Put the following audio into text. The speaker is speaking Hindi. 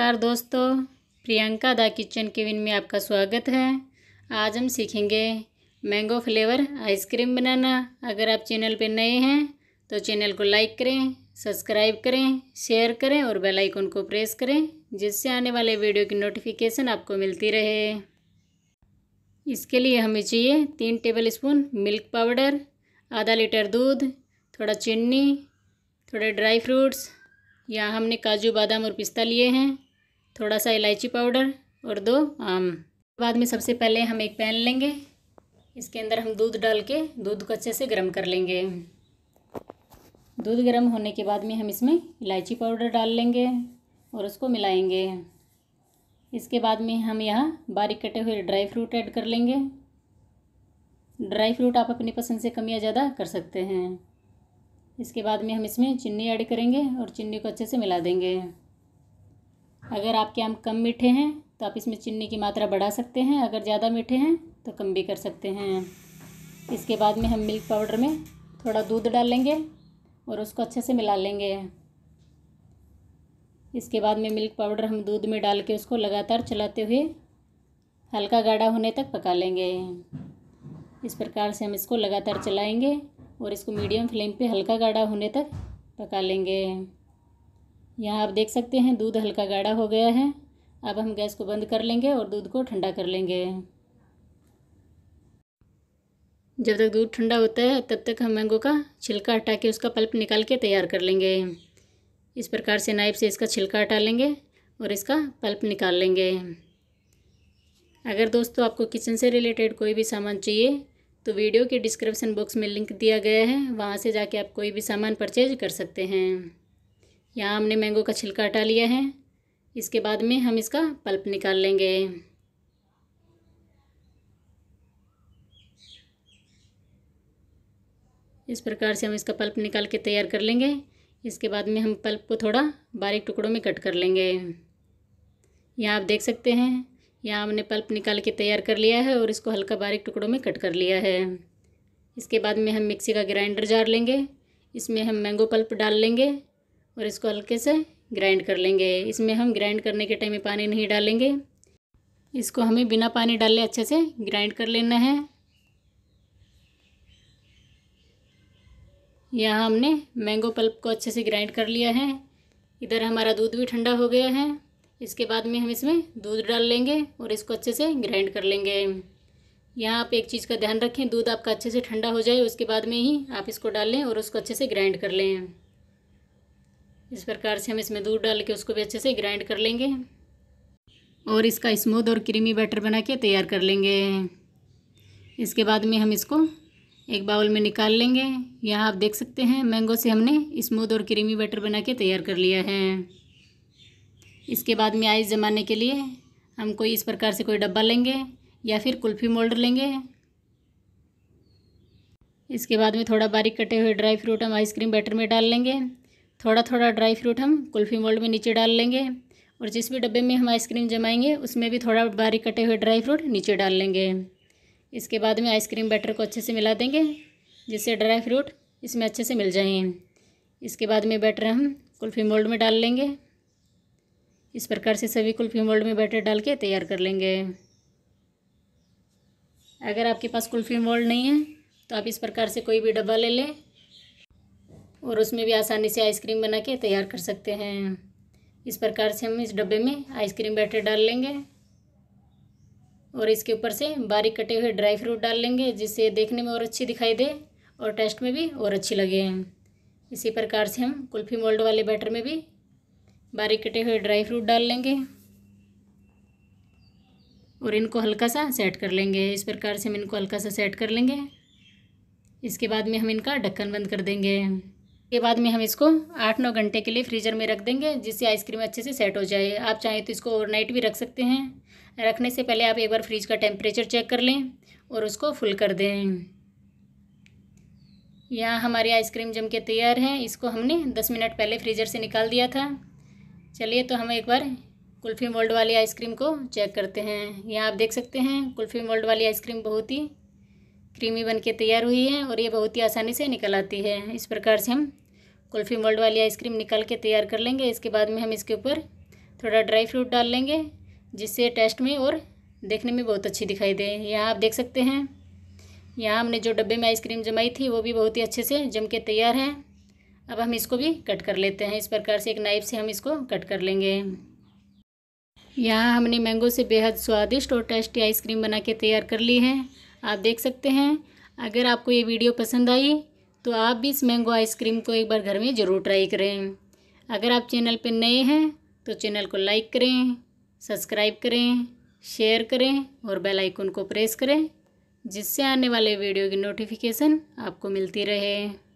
नमस्कार दोस्तों प्रियंका द किचन केविन में आपका स्वागत है आज हम सीखेंगे मैंगो फ्लेवर आइसक्रीम बनाना अगर आप चैनल पर नए हैं तो चैनल को लाइक करें सब्सक्राइब करें शेयर करें और बेल आइकन को प्रेस करें जिससे आने वाले वीडियो की नोटिफिकेशन आपको मिलती रहे इसके लिए हमें चाहिए तीन टेबल स्पून मिल्क पाउडर आधा लीटर दूध थोड़ा चीनी थोड़े ड्राई फ्रूट्स यहाँ हमने काजू बादाम और पिस्ता लिए हैं थोड़ा सा इलायची पाउडर और दो आम बाद में सबसे पहले हम एक पैन लेंगे इसके अंदर हम दूध डाल के दूध को अच्छे से गर्म कर लेंगे दूध गर्म होने के बाद में हम इसमें इलायची पाउडर डाल लेंगे और उसको मिलाएंगे इसके बाद में हम यहाँ बारीक कटे हुए ड्राई फ्रूट ऐड कर लेंगे ड्राई फ्रूट आप अपनी पसंद से कम या ज़्यादा कर सकते हैं इसके बाद में हम इसमें चीनी ऐड करेंगे और चीनी को अच्छे से मिला देंगे अगर आपके आम कम मीठे हैं तो आप इसमें चीनी की मात्रा बढ़ा सकते हैं अगर ज़्यादा मीठे हैं तो कम भी कर सकते हैं इसके बाद में हम मिल्क पाउडर में थोड़ा दूध डाल लेंगे और उसको अच्छे से मिला लेंगे इसके बाद में मिल्क पाउडर हम दूध में डाल के उसको लगातार चलाते हुए हल्का गाढ़ा होने तक पका लेंगे इस प्रकार से हम इसको लगातार चलाएंगे और इसको मीडियम फ्लेम पे हल्का गाढ़ा होने तक पका लेंगे यहाँ आप देख सकते हैं दूध हल्का गाढ़ा हो गया है अब हम गैस को बंद कर लेंगे और दूध को ठंडा कर लेंगे जब तक दूध ठंडा होता है तब तक हम मैंगो का छिलका हटा के उसका पल्प निकाल के तैयार कर लेंगे इस प्रकार से नाइफ से इसका छिलका हटा लेंगे और इसका पल्प निकाल लेंगे अगर दोस्तों आपको किचन से रिलेटेड कोई भी सामान चाहिए तो वीडियो के डिस्क्रिप्शन बॉक्स में लिंक दिया गया है वहाँ से जाके आप कोई भी सामान परचेज कर सकते हैं यहाँ हमने मैंगो का छिलका हटा लिया है इसके बाद में हम इसका पल्प निकाल लेंगे इस प्रकार से हम इसका पल्प निकाल के तैयार कर लेंगे इसके बाद में हम पल्प को थोड़ा बारीक टुकड़ों में कट कर लेंगे यहाँ आप देख सकते हैं यहाँ हमने पल्प निकाल के तैयार कर लिया है और इसको हल्का बारीक टुकड़ों में कट कर लिया है इसके बाद में हम मिक्सी का ग्राइंडर जार लेंगे इसमें हम मैंगो पल्प डाल लेंगे और इसको हल्के से ग्राइंड कर लेंगे इसमें हम ग्राइंड करने के टाइम में पानी नहीं डालेंगे इसको हमें बिना पानी डाले अच्छे से ग्राइंड कर लेना है यहाँ हमने मैंगो पल्प को अच्छे से ग्राइंड कर लिया है इधर हमारा दूध भी ठंडा हो गया है इसके बाद में हम इसमें दूध डाल लेंगे और इसको अच्छे से ग्राइंड कर लेंगे यहाँ आप एक चीज़ का ध्यान रखें दूध आपका अच्छे से ठंडा हो जाए उसके बाद में ही आप इसको डाल लें और उसको अच्छे से ग्राइंड कर लें इस प्रकार से हम इसमें दूध डाल के उसको भी अच्छे से ग्राइंड कर लेंगे और इसका स्मूथ और क्रीमी बैटर बना के तैयार कर लेंगे इसके बाद में हम इसको एक बाउल में निकाल लेंगे यहाँ आप देख सकते हैं मैंगो से हमने स्मूथ और क्रीमी बैटर बना के तैयार कर लिया है इसके बाद में आइस जमाने के लिए हम कोई इस प्रकार से कोई डब्बा लेंगे या फिर कुल्फ़ी मोल्डर लेंगे इसके बाद में थोड़ा बारीक कटे हुए ड्राई फ्रूट हम आइसक्रीम बैटर में डाल लेंगे थोड़ा थोड़ा ड्राई फ्रूट हम कुल्फ़ी मोल्ड में नीचे डाल लेंगे और जिस भी डब्बे में हम आइसक्रीम जमाएंगे उसमें भी थोड़ा बारीक कटे हुए ड्राई फ्रूट नीचे डाल लेंगे इसके बाद में आइसक्रीम बैटर को अच्छे से मिला देंगे जिससे ड्राई फ्रूट इसमें अच्छे से मिल जाएँ इसके बाद में बैटर हम कुल्फ़ी मोल्ड में डाल लेंगे इस प्रकार से सभी कुल्फ़ी मोल्ड में बैटर डाल के तैयार कर लेंगे अगर आपके पास कुल्फ़ी मोल्ड नहीं है तो आप इस प्रकार से कोई भी डब्बा ले लें और उसमें भी आसानी से आइसक्रीम बना के तैयार कर सकते हैं इस प्रकार से हम इस डब्बे में आइसक्रीम बैटर डाल लेंगे और इसके ऊपर से बारीक कटे हुए ड्राई फ्रूट डाल लेंगे जिससे देखने में और अच्छी दिखाई दे और टेस्ट में भी और अच्छी लगे इसी प्रकार से हम कुल्फ़ी मोल्ड वाले बैटर में भी बारीक कटे हुए ड्राई फ्रूट डाल लेंगे और इनको हल्का सा सेट कर लेंगे इस प्रकार से हम इनको हल्का सा सेट कर लेंगे इसके बाद में हम इनका ढक्कन बंद कर देंगे के बाद में हम इसको आठ नौ घंटे के लिए फ्रीजर में रख देंगे जिससे आइसक्रीम अच्छे से सेट हो जाए आप चाहें तो इसको ओवरनाइट भी रख सकते हैं रखने से पहले आप एक बार फ्रीज का टेम्परेचर चेक कर लें और उसको फुल कर दें यहाँ हमारी आइसक्रीम जम के तैयार है इसको हमने दस मिनट पहले फ्रीजर से निकाल दिया था चलिए तो हम एक बार कुल्फ़ी मोल्ड वाली आइसक्रीम को चेक करते हैं यहाँ आप देख सकते हैं कुल्फ़ी मोल्ड वाली आइसक्रीम बहुत ही क्रीमी बनके तैयार हुई है और ये बहुत ही आसानी से निकल आती है इस प्रकार से हम कुल्फ़ी मोल्ड वाली आइसक्रीम निकाल के तैयार कर लेंगे इसके बाद में हम इसके ऊपर थोड़ा ड्राई फ्रूट डाल लेंगे जिससे टेस्ट में और देखने में बहुत अच्छी दिखाई दे यहाँ आप देख सकते हैं यहाँ हमने जो डब्बे में आइसक्रीम जमाई थी वो भी बहुत ही अच्छे से जम के तैयार है अब हम इसको भी कट कर लेते हैं इस प्रकार से एक नाइफ से हम इसको कट कर लेंगे यहाँ हमने मैंगो से बेहद स्वादिष्ट और टेस्टी आइसक्रीम बना के तैयार कर ली है आप देख सकते हैं अगर आपको ये वीडियो पसंद आई तो आप भी इस मैंगो आइसक्रीम को एक बार घर में ज़रूर ट्राई करें अगर आप चैनल पर नए हैं तो चैनल को लाइक करें सब्सक्राइब करें शेयर करें और बेल आइकन को प्रेस करें जिससे आने वाले वीडियो की नोटिफिकेशन आपको मिलती रहे